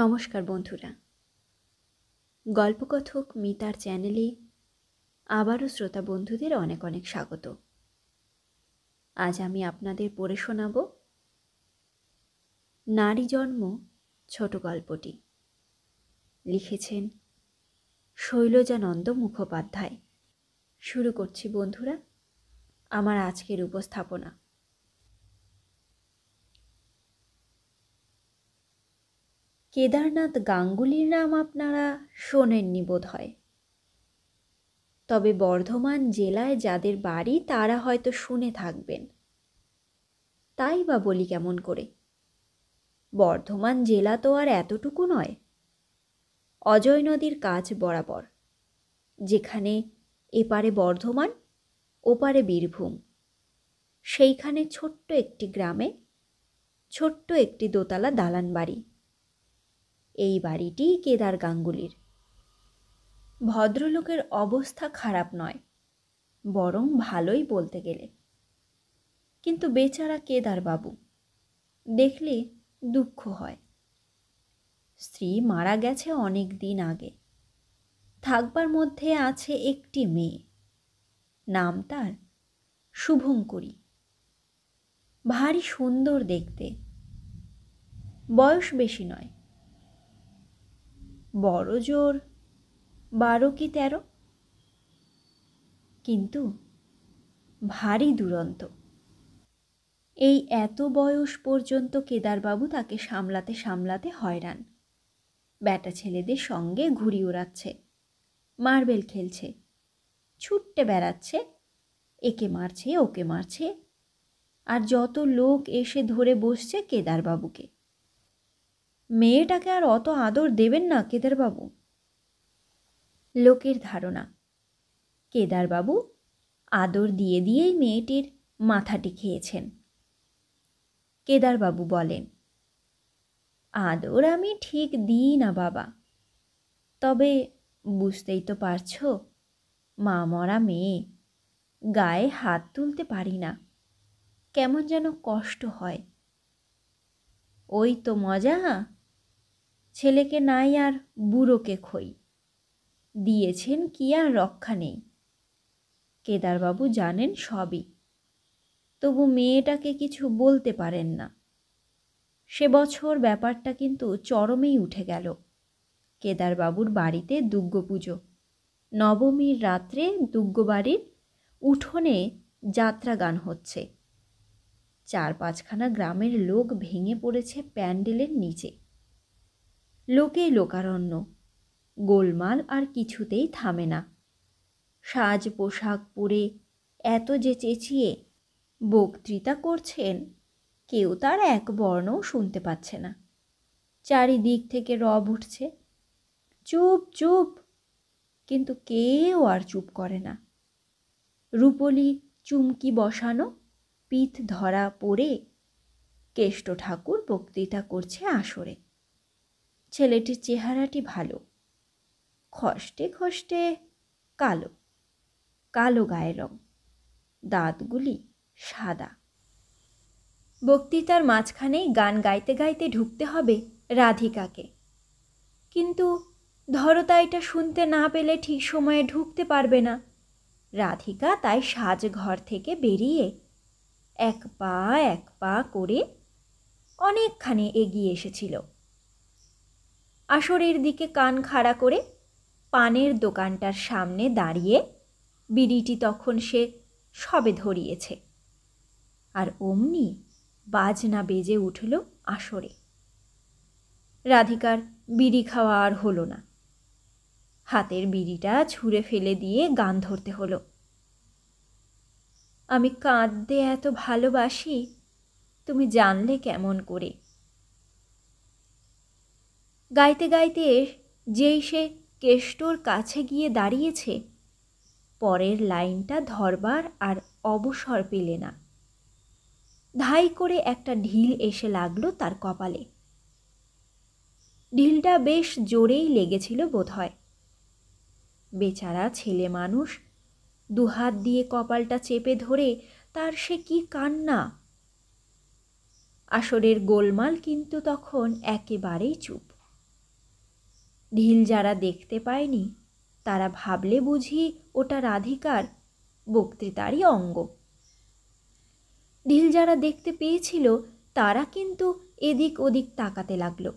নমস্কার বন্ধুরা গল্পকথক মিতার চ্যানেলে আবারও শ্রোতা বন্ধুদের অনেক অনেক স্বাগত আজ আমি আপনাদের পড়ে শোনাব নারী জন্ম ছোট গল্পটি লিখেছেন শৈলজানন্দ মুখোপাধ্যায় শুরু করছি বন্ধুরা আমার আজকের উপস্থাপনা কেদারনাথ গাঙ্গুলির নাম আপনারা শোনেননি বোধ হয় তবে বর্ধমান জেলায় যাদের বাড়ি তারা হয়তো শুনে থাকবেন তাই বা বলি কেমন করে বর্ধমান জেলা তো আর এতটুকু নয় অজয় নদীর কাজ বরাবর যেখানে এপারে বর্ধমান ওপারে বীরভূম সেইখানে ছোট্ট একটি গ্রামে ছোট্ট একটি দোতলা দালান বাড়ি এই বাড়িটি কেদার গাঙ্গুলির ভদ্রলোকের অবস্থা খারাপ নয় বরং ভালোই বলতে গেলে কিন্তু বেচারা কেদারবাবু দেখলে দুঃখ হয় স্ত্রী মারা গেছে অনেক দিন আগে থাকবার মধ্যে আছে একটি মেয়ে নাম তার শুভঙ্করী ভারী সুন্দর দেখতে বয়স বেশি নয় বড় জোর বারো কি তেরো কিন্তু ভারী দুরন্ত এই এত বয়স পর্যন্ত কেদারবাবু তাকে সামলাতে সামলাতে হয়রান ব্যাটা ছেলেদের সঙ্গে ঘুরি ওড়াচ্ছে মার্বেল খেলছে ছুটতে বেড়াচ্ছে একে মারছে ওকে মারছে আর যত লোক এসে ধরে বসছে কেদারবাবুকে মেয়েটাকে আর অত আদর দেবেন না কেদারবাবু লোকের ধারণা কেদারবাবু আদর দিয়ে দিয়েই মেয়েটির মাথাটি খেয়েছেন কেদারবাবু বলেন আদর আমি ঠিক দিই না বাবা তবে বুঝতেই তো পারছ মা মরা মেয়ে গায়ে হাত তুলতে পারি না কেমন যেন কষ্ট হয় ওই তো মজা ছেলেকে নাই আর বুড়োকে খই দিয়েছেন কি আর রক্ষা নেই কেদারবাবু জানেন সবই তবু মেয়েটাকে কিছু বলতে পারেন না সে বছর ব্যাপারটা কিন্তু চরমেই উঠে গেল কেদারবাবুর বাড়িতে দুর্গপুজো নবমীর রাত্রে দুর্গবাড়ির উঠোনে যাত্রা গান হচ্ছে চার পাঁচখানা গ্রামের লোক ভেঙে পড়েছে প্যান্ডেলের নিচে লোকে লোকারণ্য গোলমাল আর কিছুতেই থামে না সাজ পোশাক পরে এত যে চেঁচিয়ে বক্তৃতা করছেন কেউ তার এক বর্ণও শুনতে পাচ্ছে না চারিদিক থেকে রব উঠছে চুপ চুপ কিন্তু কেউ আর চুপ করে না রূপলি চুমকি বসানো পিঠ ধরা পড়ে কেষ্ট ঠাকুর বক্তৃতা করছে আসরে ছেলেটির চেহারাটি ভালো খষ্টে খষ্টে কালো কালো গায়ের রং দাঁতগুলি সাদা বক্তৃতার মাঝখানেই গান গাইতে গাইতে ঢুকতে হবে রাধিকাকে কিন্তু ধরো তাই এটা শুনতে না পেলে ঠিক সময়ে ঢুকতে পারবে না রাধিকা তাই সাজঘর থেকে বেরিয়ে এক পা এক পা করে অনেকখানি এগিয়ে এসেছিল আসরের দিকে কান খাড়া করে পানের দোকানটার সামনে দাঁড়িয়ে বিড়িটি তখন সে সবে ধরিয়েছে আর অমনি বাজনা বেজে উঠল আসরে রাধিকার বিড়ি খাওয়া আর হলো না হাতের বিড়িটা ছুঁড়ে ফেলে দিয়ে গান ধরতে হলো আমি কাঁদতে এত ভালোবাসি তুমি জানলে কেমন করে গাইতে গাইতে যেই সে কেষ্টর কাছে গিয়ে দাঁড়িয়েছে পরের লাইনটা ধরবার আর অবসর পেলে না ধাই করে একটা ঢিল এসে লাগলো তার কপালে ঢিলটা বেশ জোরেই লেগেছিল বোধহয় বেচারা ছেলে মানুষ দুহাত দিয়ে কপালটা চেপে ধরে তার সে কি কান্না আসরের গোলমাল কিন্তু তখন একেবারেই চুপ ঢিল যারা দেখতে পায়নি তারা ভাবলে বুঝি ওটা রাধিকার বক্তৃতারই অঙ্গ ঢিল যারা দেখতে পেয়েছিল তারা কিন্তু এদিক ওদিক তাকাতে লাগলো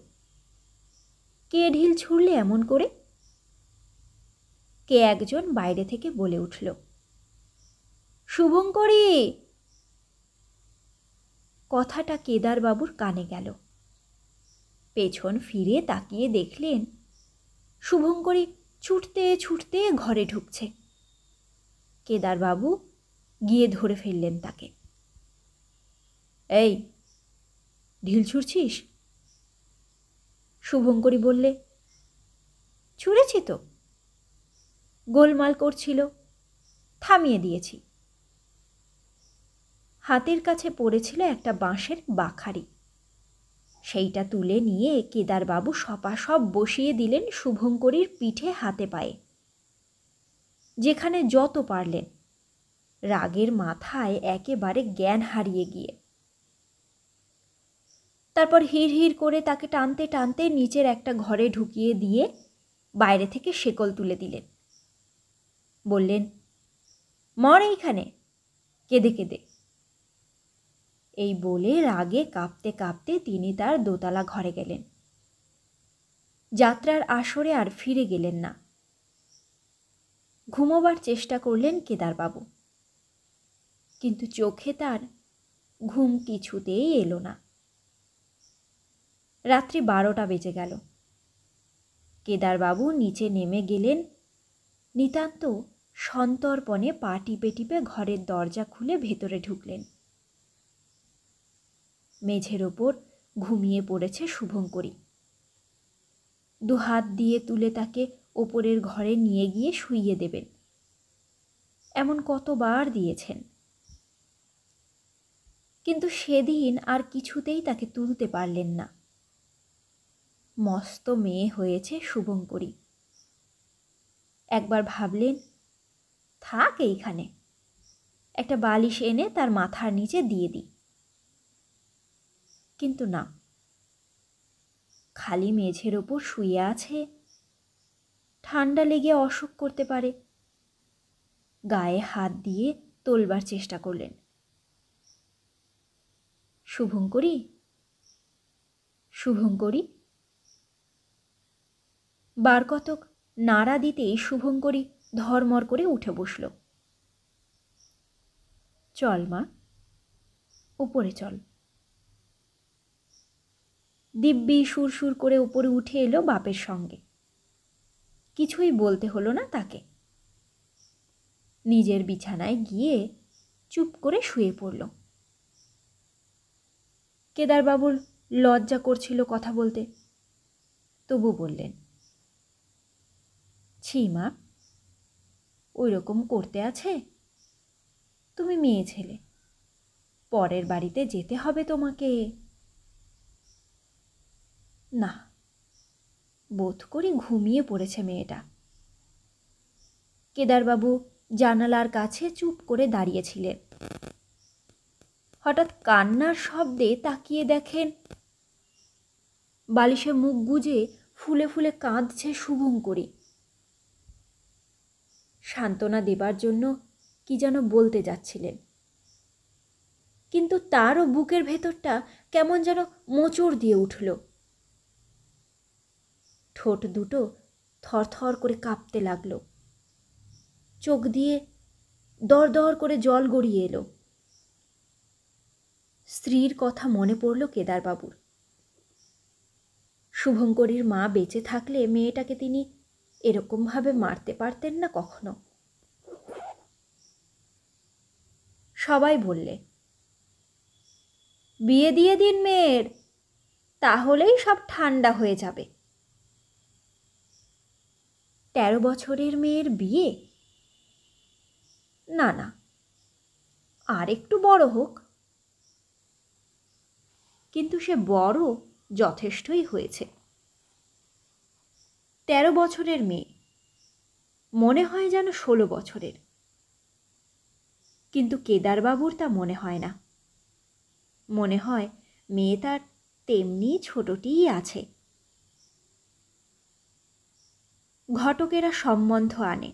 কে ঢিল ছুড়লে এমন করে কে একজন বাইরে থেকে বলে উঠল শুভঙ্করী কথাটা কেদারবাবুর কানে গেল পেছন ফিরে তাকিয়ে দেখলেন শুভঙ্করী ছুটতে ছুটতে ঘরে ঢুকছে কেদারবাবু গিয়ে ধরে ফেললেন তাকে এই ঢিল ছুঁড়ছিস শুভঙ্করী বললে ছুঁড়েছি তো গোলমাল করছিল থামিয়ে দিয়েছি হাতের কাছে পড়েছিল একটা বাঁশের বাখারি সেইটা তুলে নিয়ে কেদারবাবু সব বসিয়ে দিলেন শুভঙ্করীর পিঠে হাতে পায়ে যেখানে যত পারলেন রাগের মাথায় একেবারে জ্ঞান হারিয়ে গিয়ে তারপর হির হির করে তাকে টানতে টানতে নিচের একটা ঘরে ঢুকিয়ে দিয়ে বাইরে থেকে শেকল তুলে দিলেন বললেন মর এইখানে কেঁদে কেঁদে এই বলে রাগে কাঁপতে কাঁপতে তিনি তার দোতলা ঘরে গেলেন যাত্রার আসরে আর ফিরে গেলেন না ঘুমোবার চেষ্টা করলেন কেদারবাবু কিন্তু চোখে তার ঘুম কিছুতেই এলো না রাত্রি বারোটা বেজে গেল কেদারবাবু নিচে নেমে গেলেন নিতান্ত সন্তর্পণে পা টিপে টিপে ঘরের দরজা খুলে ভেতরে ঢুকলেন মেঝের ওপর ঘুমিয়ে পড়েছে শুভঙ্করী দু হাত দিয়ে তুলে তাকে ওপরের ঘরে নিয়ে গিয়ে শুইয়ে দেবেন এমন কতবার দিয়েছেন কিন্তু সেদিন আর কিছুতেই তাকে তুলতে পারলেন না মস্ত মেয়ে হয়েছে শুভঙ্করী একবার ভাবলেন থাক এইখানে একটা বালিশ এনে তার মাথার নিচে দিয়ে দিই কিন্তু না খালি মেঝের ওপর শুয়ে আছে ঠান্ডা লেগে অসুখ করতে পারে গায়ে হাত দিয়ে তোলবার চেষ্টা করলেন শুভঙ্করি শুভঙ্করি বারকতক নাড়া দিতেই শুভঙ্করি ধর্মর করে উঠে বসল চল মা উপরে চল দিব্যি সুর সুর করে উপরে উঠে এলো বাপের সঙ্গে কিছুই বলতে হলো না তাকে নিজের বিছানায় গিয়ে চুপ করে শুয়ে পড়ল কেদারবাবুর লজ্জা করছিল কথা বলতে তবু বললেন ছি মা ওই রকম করতে আছে তুমি মেয়ে ছেলে পরের বাড়িতে যেতে হবে তোমাকে না বোধ করি ঘুমিয়ে পড়েছে মেয়েটা কেদারবাবু জানালার কাছে চুপ করে দাঁড়িয়েছিলেন হঠাৎ কান্নার শব্দে তাকিয়ে দেখেন বালিশে মুখ গুজে ফুলে ফুলে কাঁদছে শুভঙ্করী সান্ত্বনা দেবার জন্য কি যেন বলতে যাচ্ছিলেন কিন্তু তারও বুকের ভেতরটা কেমন যেন মোচড় দিয়ে উঠল ঠোঁট দুটো থরথর করে কাঁপতে লাগল চোখ দিয়ে দর দর করে জল গড়িয়ে এলো স্ত্রীর কথা মনে পড়ল কেদারবাবুর শুভঙ্করীর মা বেঁচে থাকলে মেয়েটাকে তিনি এরকমভাবে মারতে পারতেন না কখনো সবাই বললে বিয়ে দিয়ে দিন মেয়ের তাহলেই সব ঠান্ডা হয়ে যাবে তেরো বছরের মেয়ের বিয়ে না না আর একটু বড় হোক কিন্তু সে বড় যথেষ্টই হয়েছে তেরো বছরের মেয়ে মনে হয় যেন ষোলো বছরের কিন্তু কেদারবাবুর তা মনে হয় না মনে হয় মেয়ে তার তেমনি ছোটটিই আছে ঘটকেরা সম্বন্ধ আনে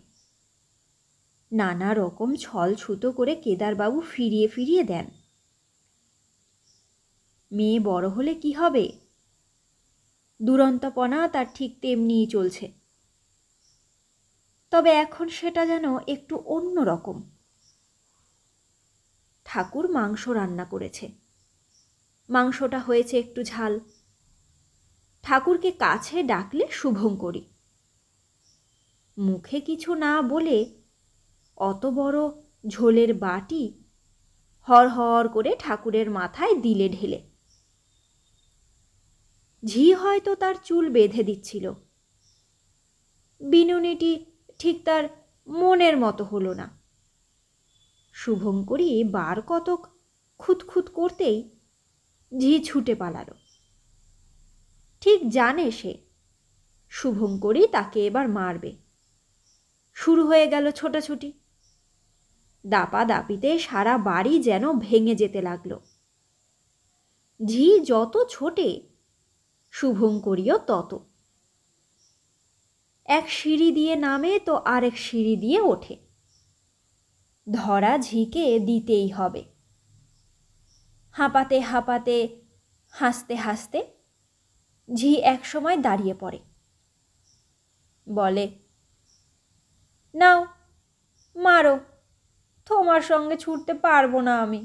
নানা রকম ছল ছুতো করে কেদারবাবু ফিরিয়ে ফিরিয়ে দেন মেয়ে বড় হলে কি হবে দুরন্তপনা তার ঠিক তেমনিই চলছে তবে এখন সেটা যেন একটু অন্য রকম ঠাকুর মাংস রান্না করেছে মাংসটা হয়েছে একটু ঝাল ঠাকুরকে কাছে ডাকলে শুভঙ্করী মুখে কিছু না বলে অত বড় ঝোলের বাটি হর করে ঠাকুরের মাথায় দিলে ঢেলে ঝি হয়তো তার চুল বেঁধে দিচ্ছিল বিনুনিটি ঠিক তার মনের মতো হলো না শুভঙ্করী বার কতক খুঁতখুত করতেই ঝি ছুটে পালাল ঠিক জানে সে শুভঙ্করী তাকে এবার মারবে শুরু হয়ে গেল ছোটাছুটি দাপা দাপিতে সারা বাড়ি যেন ভেঙে যেতে লাগলো ঝি যত ছোটে শুভঙ্করীও তত এক সিঁড়ি দিয়ে নামে তো আরেক সিঁড়ি দিয়ে ওঠে ধরা ঝিকে দিতেই হবে হাঁপাতে হাঁপাতে হাসতে হাসতে ঝি একসময় দাঁড়িয়ে পড়ে বলে নাও মারো তোমার সঙ্গে ছুটতে পারবো না আমি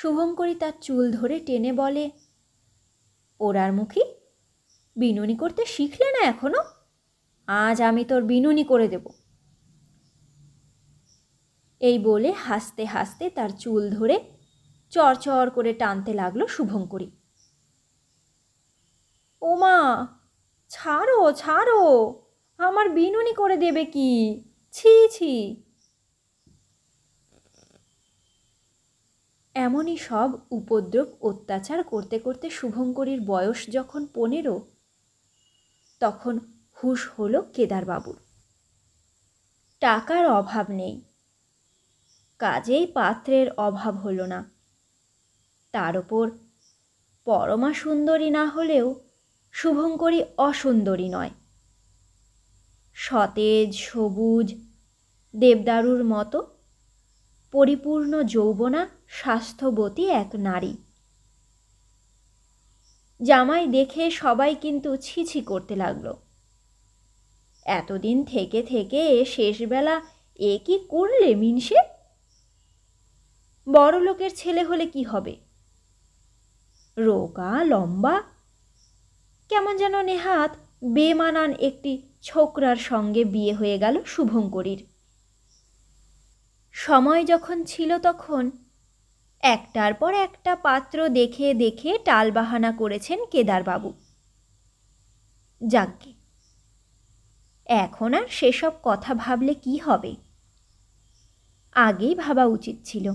শুভঙ্করী তার চুল ধরে টেনে বলে ওরার মুখী বিনুনি করতে শিখলে না এখনো আজ আমি তোর বিনুনি করে দেব এই বলে হাসতে হাসতে তার চুল ধরে চরচর করে টানতে লাগলো শুভঙ্করী ওমা ছাড়ো ছাড়ো আমার বিনুনি করে দেবে কি ছি ছি এমনই সব উপদ্রব অত্যাচার করতে করতে শুভঙ্করীর বয়স যখন পনেরো তখন হুশ হলো কেদারবাবুর টাকার অভাব নেই কাজেই পাত্রের অভাব হলো না তার ওপর পরমা সুন্দরী না হলেও শুভঙ্করী অসুন্দরী নয় সতেজ সবুজ দেবদারুর মতো পরিপূর্ণ যৌবনা স্বাস্থ্যবতী এক নারী জামাই দেখে সবাই কিন্তু ছিছি করতে লাগলো এতদিন থেকে থেকে শেষবেলা এ কি করলে মিনসে বড় লোকের ছেলে হলে কি হবে রোগা লম্বা কেমন যেন নেহাত বেমানান একটি ছোকরার সঙ্গে বিয়ে হয়ে গেল শুভঙ্করীর সময় যখন ছিল তখন একটার পর একটা পাত্র দেখে দেখে টালবাহানা করেছেন কেদারবাবু যাজ্ঞে এখন আর সেসব কথা ভাবলে কি হবে আগেই ভাবা উচিত ছিল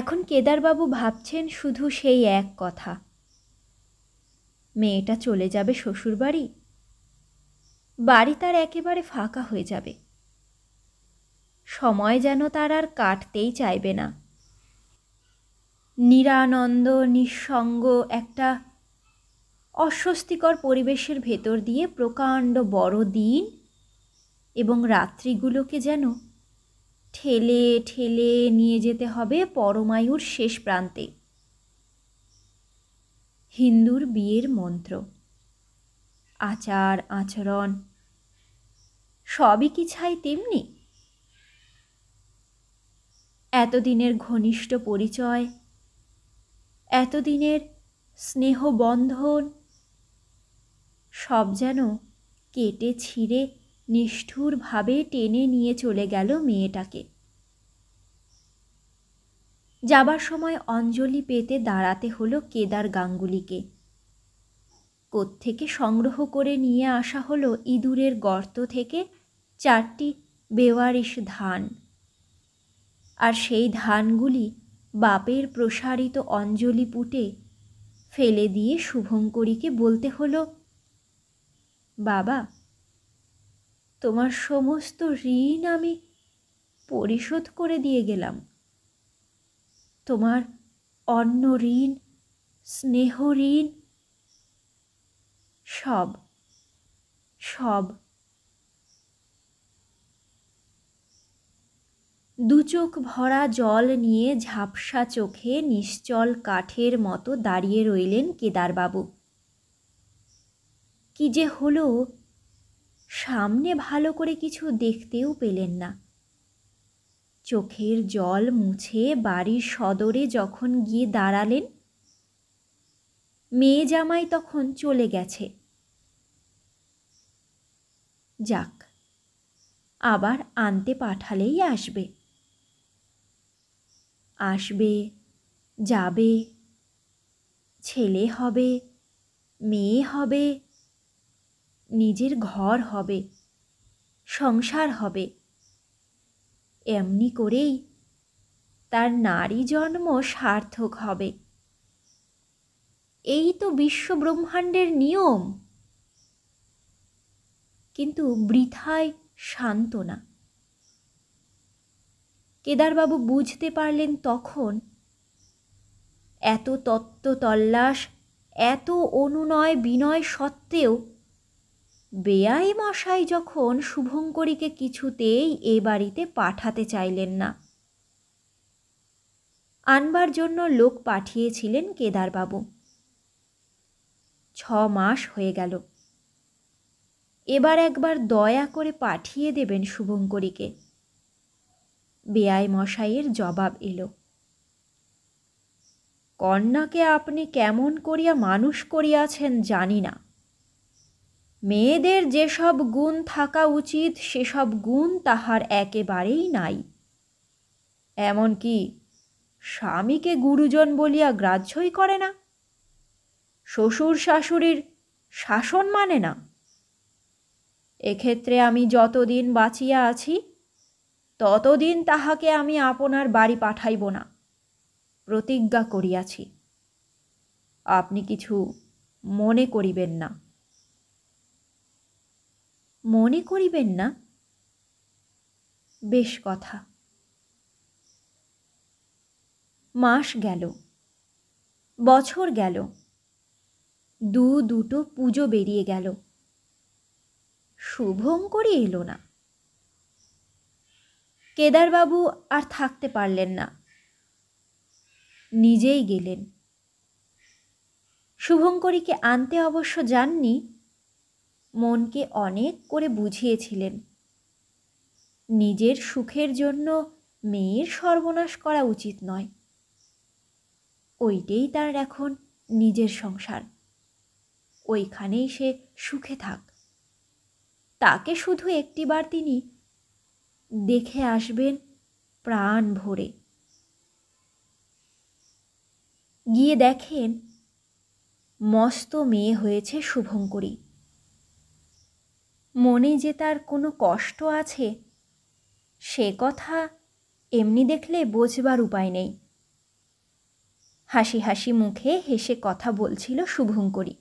এখন কেদারবাবু ভাবছেন শুধু সেই এক কথা মেয়েটা চলে যাবে শ্বশুর বাড়ি বাড়ি তার একেবারে ফাঁকা হয়ে যাবে সময় যেন তার আর কাটতেই চাইবে না নিরানন্দ নিঃসঙ্গ একটা অস্বস্তিকর পরিবেশের ভেতর দিয়ে প্রকাণ্ড বড় দিন এবং রাত্রিগুলোকে যেন ঠেলে ঠেলে নিয়ে যেতে হবে পরমায়ুর শেষ প্রান্তে হিন্দুর বিয়ের মন্ত্র আচার আচরণ সবই কি ছাই তেমনি এতদিনের ঘনিষ্ঠ পরিচয় এতদিনের স্নেহবন্ধন সব যেন কেটে ছিঁড়ে নিষ্ঠুরভাবে টেনে নিয়ে চলে গেল মেয়েটাকে যাবার সময় অঞ্জলি পেতে দাঁড়াতে হলো কেদার গাঙ্গুলিকে কোত্থেকে সংগ্রহ করে নিয়ে আসা হলো ইঁদুরের গর্ত থেকে চারটি বেওয়ারিশ ধান আর সেই ধানগুলি বাপের প্রসারিত অঞ্জলি পুটে ফেলে দিয়ে শুভঙ্করীকে বলতে হলো বাবা তোমার সমস্ত ঋণ আমি পরিশোধ করে দিয়ে গেলাম তোমার অন্ন ঋণ স্নেহ ঋণ সব সব দুচোখ ভরা জল নিয়ে ঝাপসা চোখে নিশ্চল কাঠের মতো দাঁড়িয়ে রইলেন কেদারবাবু কি যে হলো সামনে ভালো করে কিছু দেখতেও পেলেন না চোখের জল মুছে বাড়ির সদরে যখন গিয়ে দাঁড়ালেন মেয়ে জামাই তখন চলে গেছে যাক আবার আনতে পাঠালেই আসবে আসবে যাবে ছেলে হবে মেয়ে হবে নিজের ঘর হবে সংসার হবে এমনি করেই তার নারী জন্ম সার্থক হবে এই তো বিশ্ব ব্রহ্মাণ্ডের নিয়ম কিন্তু বৃথায় সান্ত্বনা কেদারবাবু বুঝতে পারলেন তখন এত তত্ত্ব তল্লাশ এত অনুনয় বিনয় সত্ত্বেও বেয়াই মশাই যখন শুভঙ্করীকে কিছুতেই এ বাড়িতে পাঠাতে চাইলেন না আনবার জন্য লোক পাঠিয়েছিলেন কেদারবাবু ছ মাস হয়ে গেল এবার একবার দয়া করে পাঠিয়ে দেবেন শুভঙ্করীকে বেয়াই মশাইয়ের জবাব এলো কন্যাকে আপনি কেমন করিয়া মানুষ করিয়াছেন জানি না মেয়েদের যেসব গুণ থাকা উচিত সেসব গুণ তাহার একেবারেই নাই এমনকি স্বামীকে গুরুজন বলিয়া গ্রাহ্যই করে না শ্বশুর শাশুড়ির শাসন মানে না এক্ষেত্রে আমি যতদিন বাঁচিয়া আছি ততদিন তাহাকে আমি আপনার বাড়ি পাঠাইব না প্রতিজ্ঞা করিয়াছি আপনি কিছু মনে করিবেন না মনে করিবেন না বেশ কথা মাস গেল বছর গেল দু দুটো পুজো বেরিয়ে গেল শুভঙ্করই এলো না কেদারবাবু আর থাকতে পারলেন না নিজেই গেলেন শুভঙ্করীকে আনতে অবশ্য যাননি মনকে অনেক করে বুঝিয়েছিলেন নিজের সুখের জন্য মেয়ের সর্বনাশ করা উচিত নয় ওইটাই তার এখন নিজের সংসার ওইখানেই সে সুখে থাক তাকে শুধু একটিবার তিনি দেখে আসবেন প্রাণ ভরে গিয়ে দেখেন মস্ত মেয়ে হয়েছে শুভঙ্করী মনে যে তার কোনো কষ্ট আছে সে কথা এমনি দেখলে বোঝবার উপায় নেই হাসি হাসি মুখে হেসে কথা বলছিল শুভঙ্করী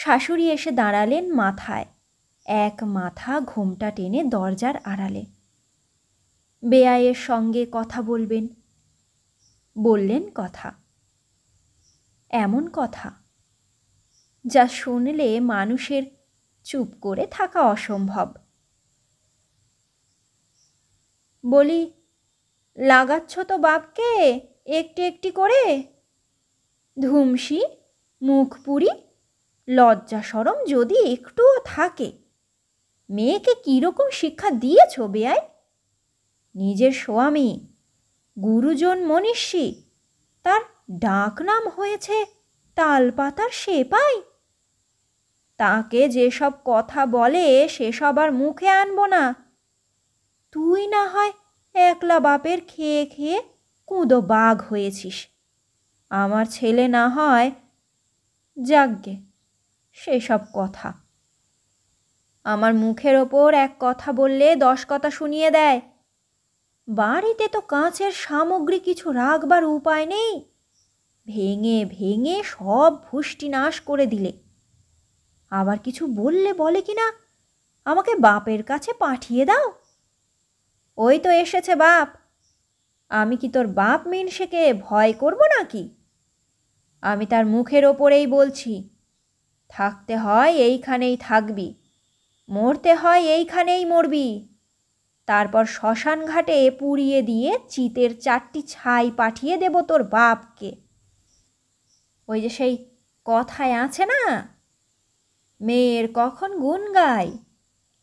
শাশুড়ি এসে দাঁড়ালেন মাথায় এক মাথা ঘোমটা টেনে দরজার আড়ালে বেয়ায়ের সঙ্গে কথা বলবেন বললেন কথা এমন কথা যা শুনলে মানুষের চুপ করে থাকা অসম্ভব বলি লাগাচ্ছ তো বাপকে একটি একটি করে ধুমসি মুখ পুরি লজ্জা সরম যদি একটুও থাকে মেয়েকে কীরকম শিক্ষা দিয়েছ বেয়ায় নিজের স্বামী গুরুজন মনীষী তার ডাকনাম হয়েছে তালপাতার সেপাই তাকে যেসব কথা বলে সেসব আর মুখে আনবো না তুই না হয় একলা বাপের খেয়ে খেয়ে কুঁদো বাঘ হয়েছিস আমার ছেলে না হয় যাগ্যে সেসব কথা আমার মুখের ওপর এক কথা বললে দশ কথা শুনিয়ে দেয় বাড়িতে তো কাঁচের সামগ্রী কিছু রাখবার উপায় নেই ভেঙে ভেঙে সব ভুষ্টি নাশ করে দিলে আবার কিছু বললে বলে কি না আমাকে বাপের কাছে পাঠিয়ে দাও ওই তো এসেছে বাপ আমি কি তোর বাপ মিনসেকে ভয় করব নাকি আমি তার মুখের ওপরেই বলছি থাকতে হয় এইখানেই থাকবি মরতে হয় এইখানেই মরবি তারপর শ্মশান ঘাটে পুড়িয়ে দিয়ে চিতের চারটি ছাই পাঠিয়ে দেব তোর বাপকে ওই যে সেই কথায় আছে না মেয়ের কখন গুণ গাই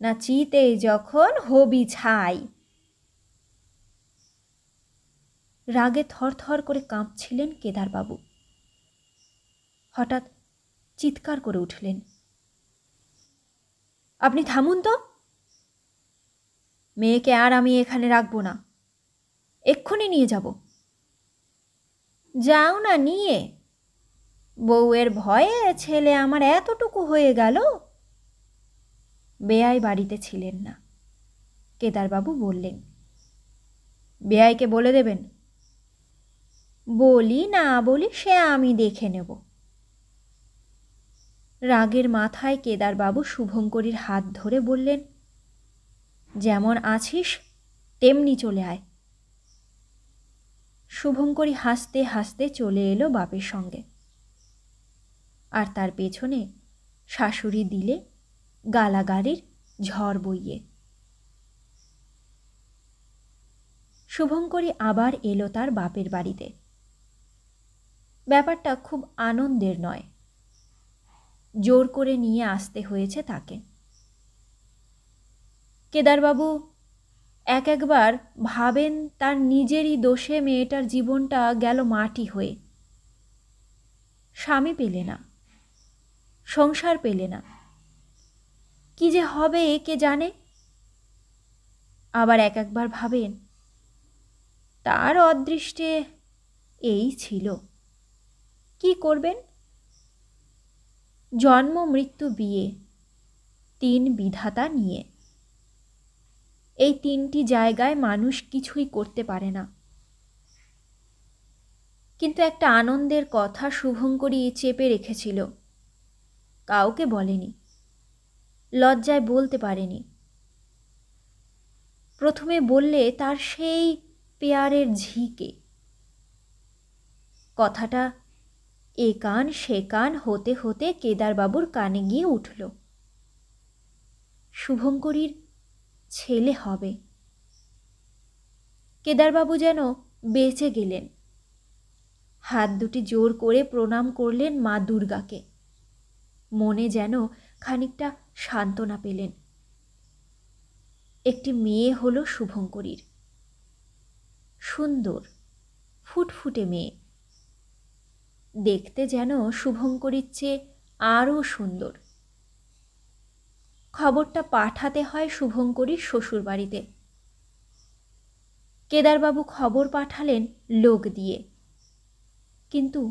না চিতে যখন হবি ছাই রাগে থরথর করে কাঁপছিলেন কেদারবাবু হঠাৎ চিৎকার করে উঠলেন আপনি থামুন তো মেয়েকে আর আমি এখানে রাখবো না এক্ষুনি নিয়ে যাব যাও না নিয়ে বউয়ের ভয়ে ছেলে আমার এতটুকু হয়ে গেল বেয়াই বাড়িতে ছিলেন না কেদারবাবু বললেন বেয়াইকে বলে দেবেন বলি না বলি সে আমি দেখে নেব রাগের মাথায় কেদারবাবু শুভঙ্করীর হাত ধরে বললেন যেমন আছিস তেমনি চলে আয় শুভঙ্করী হাসতে হাসতে চলে এলো বাপের সঙ্গে আর তার পেছনে শাশুড়ি দিলে গালাগালির ঝড় বইয়ে শুভঙ্করী আবার এলো তার বাপের বাড়িতে ব্যাপারটা খুব আনন্দের নয় জোর করে নিয়ে আসতে হয়েছে তাকে কেদারবাবু এক একবার ভাবেন তার নিজেরই দোষে মেয়েটার জীবনটা গেল মাটি হয়ে স্বামী পেলে না সংসার পেলে না কি যে হবে এ কে জানে আবার এক একবার ভাবেন তার অদৃষ্টে এই ছিল কি করবেন জন্ম মৃত্যু বিয়ে তিন বিধাতা নিয়ে এই তিনটি জায়গায় মানুষ কিছুই করতে পারে না কিন্তু একটা আনন্দের কথা শুভঙ্করী চেপে রেখেছিল কাউকে বলেনি লজ্জায় বলতে পারেনি প্রথমে বললে তার সেই পেয়ারের ঝিকে কথাটা এ কান সে কান হতে হতে কেদারবাবুর কানে গিয়ে উঠল শুভঙ্করীর ছেলে হবে কেদারবাবু যেন বেঁচে গেলেন হাত দুটি জোর করে প্রণাম করলেন মা দুর্গাকে মনে যেন খানিকটা সান্ত্বনা পেলেন একটি মেয়ে হল শুভঙ্করীর সুন্দর ফুটফুটে মেয়ে দেখতে যেন শুভঙ্করীর চেয়ে আরও সুন্দর খবরটা পাঠাতে হয় শুভঙ্করীর শ্বশুরবাড়িতে কেদারবাবু খবর পাঠালেন লোক দিয়ে কিন্তু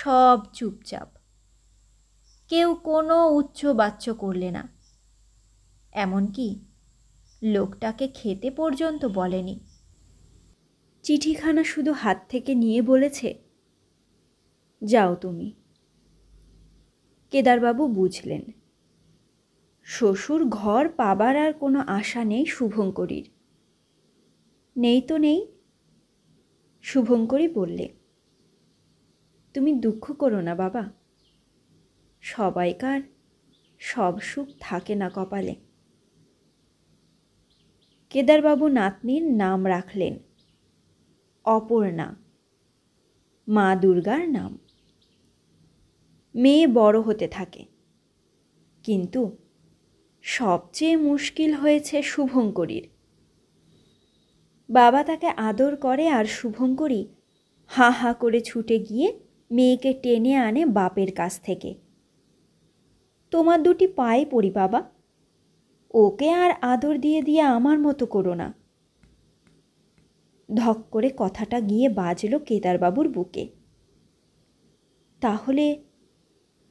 সব চুপচাপ কেউ কোনো উচ্চ বাচ্চ করলে না এমনকি লোকটাকে খেতে পর্যন্ত বলেনি চিঠিখানা শুধু হাত থেকে নিয়ে বলেছে যাও তুমি কেদারবাবু বুঝলেন শ্বশুর ঘর পাবার আর কোনো আশা নেই শুভঙ্করীর নেই তো নেই শুভঙ্করী বললে তুমি দুঃখ করো না বাবা সবাইকার সব সুখ থাকে না কপালে কেদারবাবু নাতনির নাম রাখলেন অপর্ণা মা দুর্গার নাম মেয়ে বড় হতে থাকে কিন্তু সবচেয়ে মুশকিল হয়েছে শুভঙ্করীর বাবা তাকে আদর করে আর শুভঙ্করী হা হা করে ছুটে গিয়ে মেয়েকে টেনে আনে বাপের কাছ থেকে তোমার দুটি পায়ে পড়ি বাবা ওকে আর আদর দিয়ে দিয়ে আমার মতো করো না ধক করে কথাটা গিয়ে বাজল কেদারবাবুর বুকে তাহলে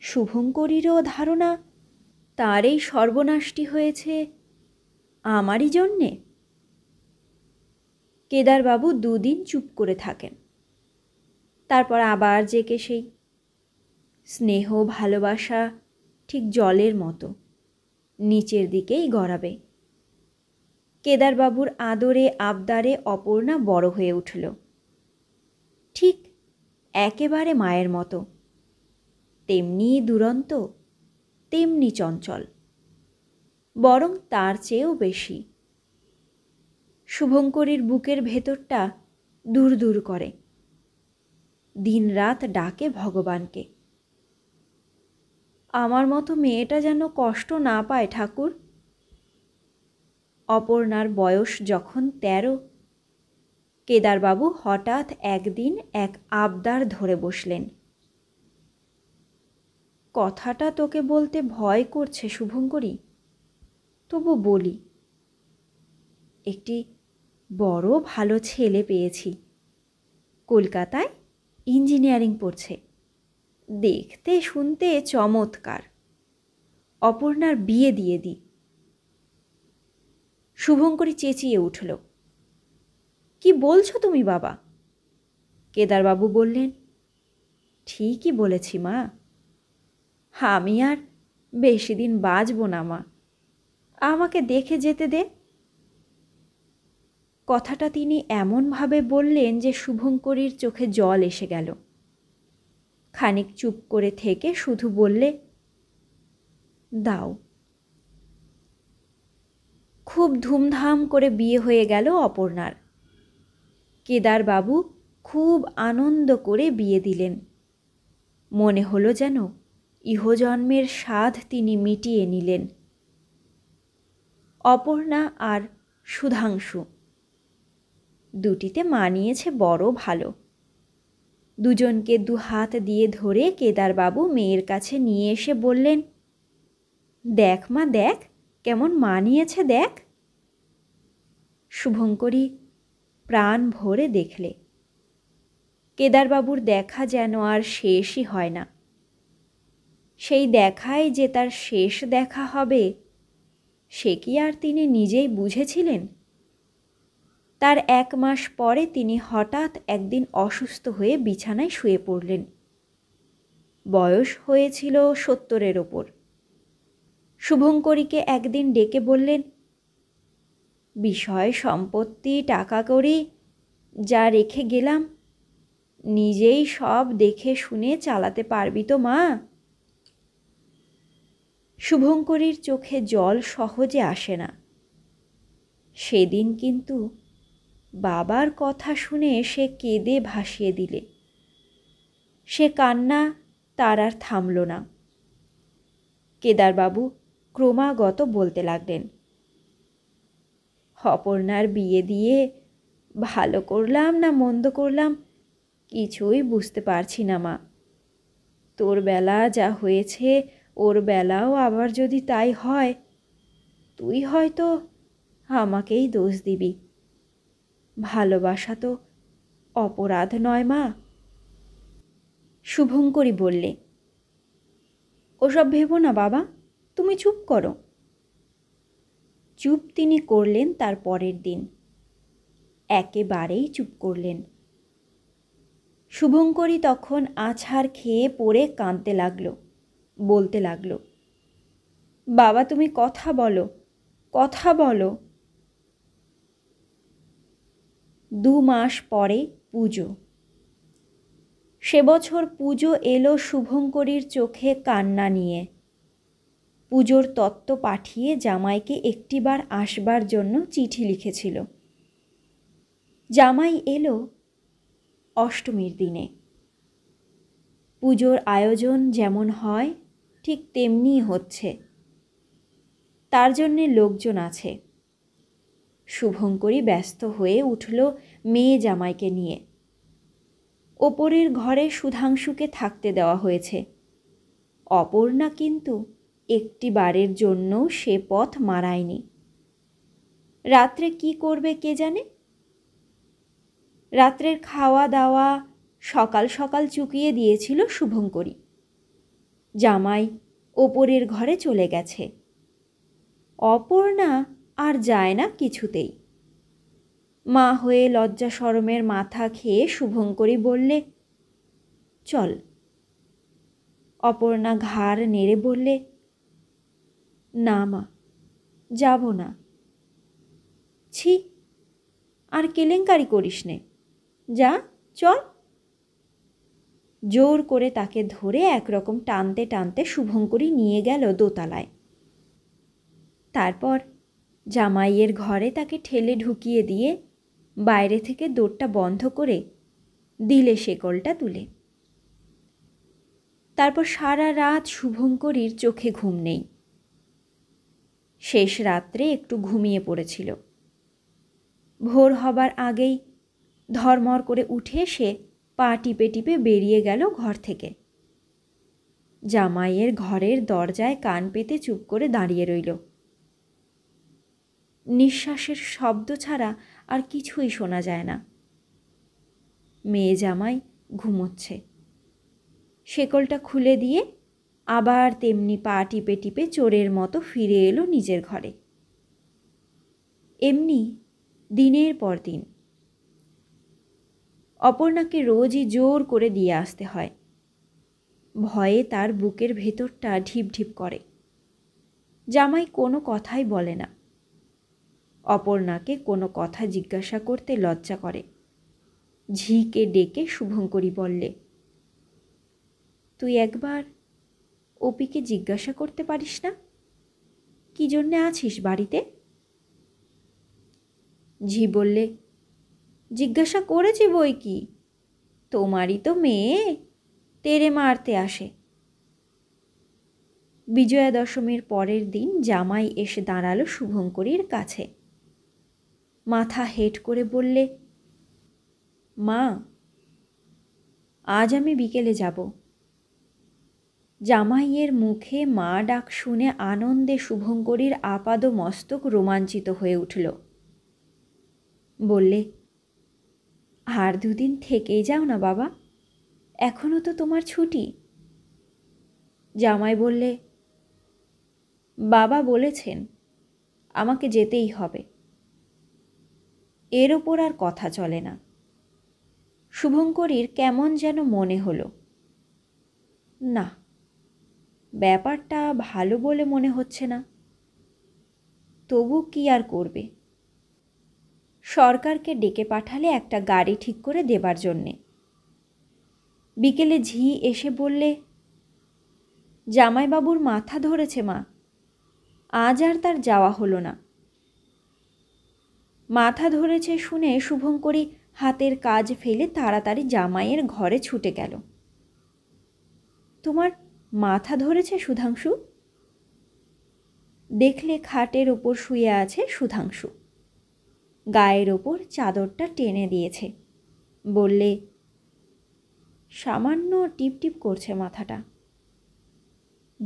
শুভঙ্করীরও ধারণা তার এই সর্বনাশটি হয়েছে আমারই জন্যে কেদারবাবু দুদিন চুপ করে থাকেন তারপর আবার জেকে সেই স্নেহ ভালোবাসা ঠিক জলের মতো নিচের দিকেই গড়াবে কেদারবাবুর আদরে আবদারে অপর্ণা বড় হয়ে উঠল ঠিক একেবারে মায়ের মতো তেমনি দুরন্ত তেমনি চঞ্চল বরং তার চেয়েও বেশি শুভঙ্করীর বুকের ভেতরটা দূর দূর করে দিনরাত ডাকে ভগবানকে আমার মতো মেয়েটা যেন কষ্ট না পায় ঠাকুর অপর্ণার বয়স যখন তেরো কেদারবাবু হঠাৎ একদিন এক আবদার ধরে বসলেন কথাটা তোকে বলতে ভয় করছে শুভঙ্করী তবু বলি একটি বড় ভালো ছেলে পেয়েছি কলকাতায় ইঞ্জিনিয়ারিং পড়ছে দেখতে শুনতে চমৎকার অপর্ণার বিয়ে দিয়ে দিই শুভঙ্করী চেঁচিয়ে উঠল কি বলছো তুমি বাবা কেদারবাবু বললেন ঠিকই বলেছি মা আমি আর বেশি দিন বাঁচব না মা আমাকে দেখে যেতে দে কথাটা তিনি এমনভাবে বললেন যে শুভঙ্করীর চোখে জল এসে গেল খানিক চুপ করে থেকে শুধু বললে দাও খুব ধুমধাম করে বিয়ে হয়ে গেল অপর্ণার কেদারবাবু খুব আনন্দ করে বিয়ে দিলেন মনে হলো যেন ইহজন্মের স্বাদ তিনি মিটিয়ে নিলেন অপর্ণা আর সুধাংশু দুটিতে মানিয়েছে বড় ভালো দুজনকে দু হাত দিয়ে ধরে কেদারবাবু মেয়ের কাছে নিয়ে এসে বললেন দেখ মা দেখ কেমন মানিয়েছে দেখ শুভঙ্করী প্রাণ ভরে দেখলে কেদারবাবুর দেখা যেন আর শেষই হয় না সেই দেখায় যে তার শেষ দেখা হবে সে কি আর তিনি নিজেই বুঝেছিলেন তার এক মাস পরে তিনি হঠাৎ একদিন অসুস্থ হয়ে বিছানায় শুয়ে পড়লেন বয়স হয়েছিল সত্তরের ওপর শুভঙ্করীকে একদিন ডেকে বললেন বিষয় সম্পত্তি টাকা করি যা রেখে গেলাম নিজেই সব দেখে শুনে চালাতে পারবি তো মা শুভঙ্করীর চোখে জল সহজে আসে না সেদিন কিন্তু বাবার কথা শুনে সে কেঁদে ভাসিয়ে দিলে সে কান্না তার আর থামল না কেদারবাবু ক্রমাগত বলতে লাগলেন অপর্ণার বিয়ে দিয়ে ভালো করলাম না মন্দ করলাম কিছুই বুঝতে পারছি না মা তোর বেলা যা হয়েছে ওর বেলাও আবার যদি তাই হয় তুই হয়তো আমাকেই দোষ দিবি ভালোবাসা তো অপরাধ নয় মা শুভঙ্করী বললে ওসব ভেবো না বাবা তুমি চুপ করো চুপ তিনি করলেন তার পরের দিন একেবারেই চুপ করলেন শুভঙ্করী তখন আছাড় খেয়ে পড়ে কাঁদতে লাগলো বলতে লাগলো বাবা তুমি কথা বলো কথা বলো দু মাস পরে পুজো সে বছর পুজো এলো শুভঙ্করীর চোখে কান্না নিয়ে পুজোর তত্ত্ব পাঠিয়ে জামাইকে একটিবার আসবার জন্য চিঠি লিখেছিল জামাই এলো অষ্টমীর দিনে পুজোর আয়োজন যেমন হয় ঠিক তেমনিই হচ্ছে তার জন্যে লোকজন আছে শুভঙ্করী ব্যস্ত হয়ে উঠল মেয়ে জামাইকে নিয়ে ওপরের ঘরে সুধাংশুকে থাকতে দেওয়া হয়েছে অপর্ণা কিন্তু একটি বারের জন্য সে পথ মারায়নি রাত্রে কি করবে কে জানে রাত্রের খাওয়া দাওয়া সকাল সকাল চুকিয়ে দিয়েছিল শুভঙ্করী জামাই ওপরের ঘরে চলে গেছে অপর্ণা আর যায় না কিছুতেই মা হয়ে লজ্জা সরমের মাথা খেয়ে শুভঙ্করী বললে চল অপর্ণা ঘাড় নেড়ে বললে না মা যাব না ছি আর কেলেঙ্কারি করিস নে যা চল জোর করে তাকে ধরে একরকম টানতে টানতে শুভঙ্করী নিয়ে গেল দোতলায় তারপর জামাইয়ের ঘরে তাকে ঠেলে ঢুকিয়ে দিয়ে বাইরে থেকে দৌড়টা বন্ধ করে দিলে শেকলটা তুলে তারপর সারা রাত শুভঙ্করীর চোখে ঘুম নেই শেষ রাত্রে একটু ঘুমিয়ে পড়েছিল ভোর হবার আগেই ধর্মর করে উঠে সে পা টিপে টিপে বেরিয়ে গেল ঘর থেকে জামাইয়ের ঘরের দরজায় কান পেতে চুপ করে দাঁড়িয়ে রইল নিঃশ্বাসের শব্দ ছাড়া আর কিছুই শোনা যায় না মেয়ে জামাই ঘুমোচ্ছে শেকলটা খুলে দিয়ে আবার তেমনি পা টিপে টিপে চোরের মতো ফিরে এলো নিজের ঘরে এমনি দিনের পর দিন অপর্ণাকে রোজই জোর করে দিয়ে আসতে হয় ভয়ে তার বুকের ভেতরটা ঢিপ ঢিপ করে জামাই কোনো কথাই বলে না অপর্ণাকে কোনো কথা জিজ্ঞাসা করতে লজ্জা করে ঝিকে ডেকে শুভঙ্করী বললে তুই একবার অপিকে জিজ্ঞাসা করতে পারিস না কি জন্যে আছিস বাড়িতে ঝি বললে জিজ্ঞাসা করেছি বই কি তোমারই তো মেয়ে তেরে মারতে আসে বিজয়া দশমীর পরের দিন জামাই এসে দাঁড়ালো শুভঙ্করীর কাছে মাথা হেট করে বললে মা আজ আমি বিকেলে যাব জামাইয়ের মুখে মা ডাক শুনে আনন্দে শুভঙ্করীর আপাদ মস্তক রোমাঞ্চিত হয়ে উঠল বললে আর দুদিন থেকেই যাও না বাবা এখনও তো তোমার ছুটি জামাই বললে বাবা বলেছেন আমাকে যেতেই হবে এর ওপর আর কথা চলে না শুভঙ্করীর কেমন যেন মনে হলো না ব্যাপারটা ভালো বলে মনে হচ্ছে না তবু কি আর করবে সরকারকে ডেকে পাঠালে একটা গাড়ি ঠিক করে দেবার জন্যে বিকেলে ঝি এসে বললে জামাইবাবুর মাথা ধরেছে মা আজ আর তার যাওয়া হলো না মাথা ধরেছে শুনে শুভঙ্করী হাতের কাজ ফেলে তাড়াতাড়ি জামাইয়ের ঘরে ছুটে গেল তোমার মাথা ধরেছে সুধাংশু দেখলে খাটের ওপর শুয়ে আছে সুধাংশু গায়ের ওপর চাদরটা টেনে দিয়েছে বললে সামান্য টিপটিপ করছে মাথাটা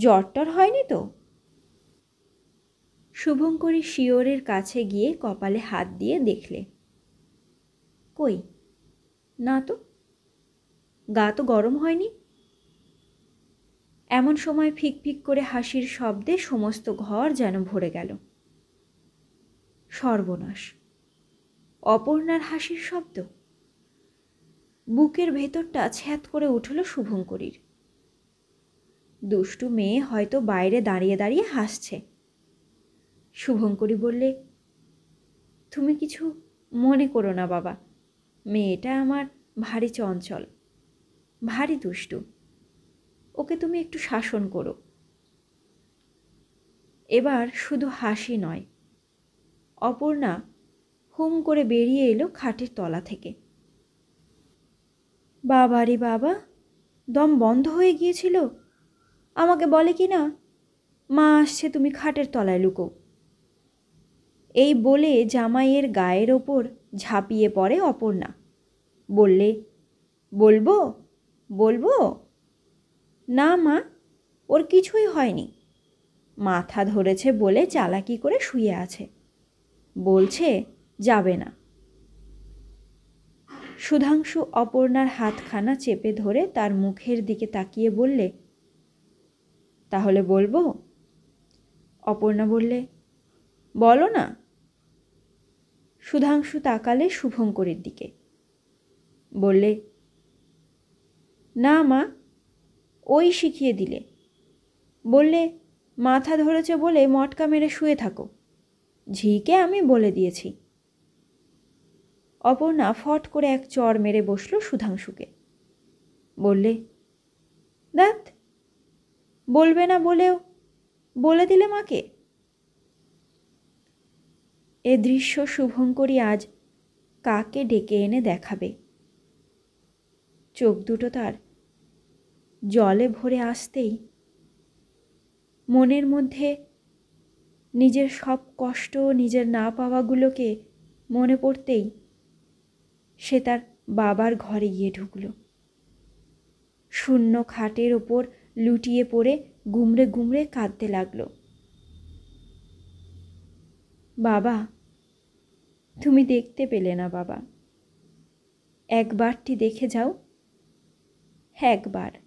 জ্বর টর হয়নি তো শুভঙ্করী শিওরের কাছে গিয়ে কপালে হাত দিয়ে দেখলে কই না তো গা তো গরম হয়নি এমন সময় ফিক ফিক করে হাসির শব্দে সমস্ত ঘর যেন ভরে গেল সর্বনাশ অপর্ণার হাসির শব্দ বুকের ভেতরটা ছ্যাত করে উঠল শুভঙ্করীর দুষ্টু মেয়ে হয়তো বাইরে দাঁড়িয়ে দাঁড়িয়ে হাসছে শুভঙ্করী বললে তুমি কিছু মনে করো না বাবা মেয়েটা আমার ভারী চঞ্চল ভারী দুষ্টু ওকে তুমি একটু শাসন করো এবার শুধু হাসি নয় অপর্ণা হুম করে বেরিয়ে এলো খাটের তলা থেকে বাবা রে বাবা দম বন্ধ হয়ে গিয়েছিল আমাকে বলে কি না মা আসছে তুমি খাটের তলায় লুকো এই বলে জামাইয়ের গায়ের ওপর ঝাঁপিয়ে পড়ে অপর্ণা বললে বলবো বলবো না মা ওর কিছুই হয়নি মাথা ধরেছে বলে চালাকি করে শুয়ে আছে বলছে যাবে না সুধাংশু অপর্ণার হাতখানা চেপে ধরে তার মুখের দিকে তাকিয়ে বললে তাহলে বলবো অপর্ণা বললে বলো না সুধাংশু তাকালে শুভঙ্করের দিকে বললে না মা ওই শিখিয়ে দিলে বললে মাথা ধরেছে বলে মটকা মেরে শুয়ে থাকো ঝিকে আমি বলে দিয়েছি অপর্ণা ফট করে এক চর মেরে বসল সুধাংশুকে বললে দাঁত বলবে না বলেও বলে দিলে মাকে এ দৃশ্য শুভঙ্করী আজ কাকে ডেকে এনে দেখাবে চোখ দুটো তার জলে ভরে আসতেই মনের মধ্যে নিজের সব কষ্ট নিজের না পাওয়াগুলোকে মনে পড়তেই সে তার বাবার ঘরে গিয়ে ঢুকল শূন্য খাটের ওপর লুটিয়ে পড়ে গুমড়ে গুমড়ে কাঁদতে লাগলো বাবা তুমি দেখতে পেলে না বাবা একবারটি দেখে যাও একবার